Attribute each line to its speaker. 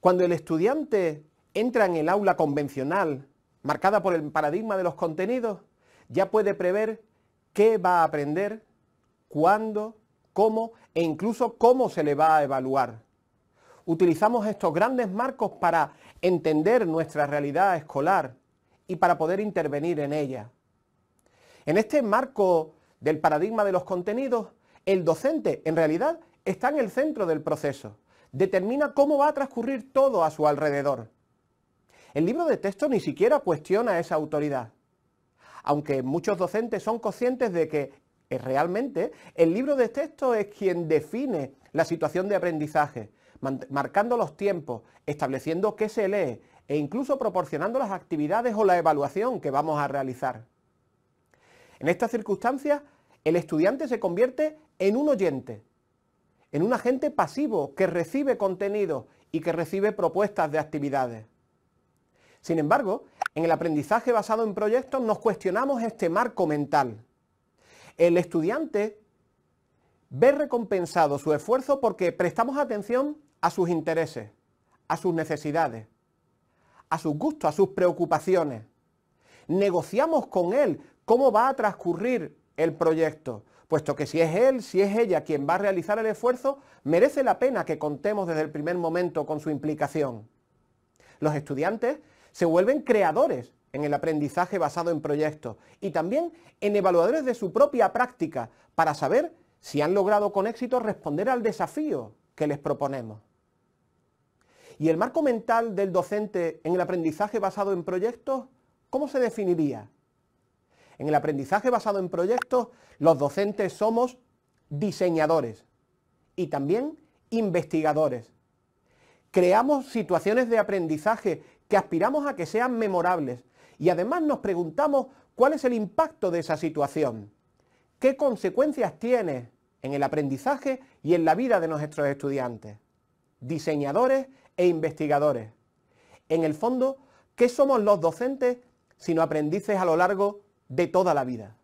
Speaker 1: Cuando el estudiante entra en el aula convencional, marcada por el paradigma de los contenidos, ya puede prever qué va a aprender, cuándo, cómo e incluso cómo se le va a evaluar. Utilizamos estos grandes marcos para entender nuestra realidad escolar y para poder intervenir en ella. En este marco del paradigma de los contenidos, el docente en realidad está en el centro del proceso determina cómo va a transcurrir todo a su alrededor. El libro de texto ni siquiera cuestiona esa autoridad, aunque muchos docentes son conscientes de que eh, realmente el libro de texto es quien define la situación de aprendizaje, marcando los tiempos, estableciendo qué se lee e incluso proporcionando las actividades o la evaluación que vamos a realizar. En estas circunstancias, el estudiante se convierte en un oyente, en un agente pasivo que recibe contenido y que recibe propuestas de actividades. Sin embargo, en el aprendizaje basado en proyectos nos cuestionamos este marco mental. El estudiante ve recompensado su esfuerzo porque prestamos atención a sus intereses, a sus necesidades, a sus gustos, a sus preocupaciones. Negociamos con él cómo va a transcurrir el proyecto, puesto que si es él, si es ella quien va a realizar el esfuerzo, merece la pena que contemos desde el primer momento con su implicación. Los estudiantes se vuelven creadores en el aprendizaje basado en proyectos y también en evaluadores de su propia práctica para saber si han logrado con éxito responder al desafío que les proponemos. ¿Y el marco mental del docente en el aprendizaje basado en proyectos, cómo se definiría? En el aprendizaje basado en proyectos, los docentes somos diseñadores y también investigadores. Creamos situaciones de aprendizaje que aspiramos a que sean memorables y además nos preguntamos cuál es el impacto de esa situación, qué consecuencias tiene en el aprendizaje y en la vida de nuestros estudiantes, diseñadores e investigadores. En el fondo, ¿qué somos los docentes si no aprendices a lo largo de toda la vida.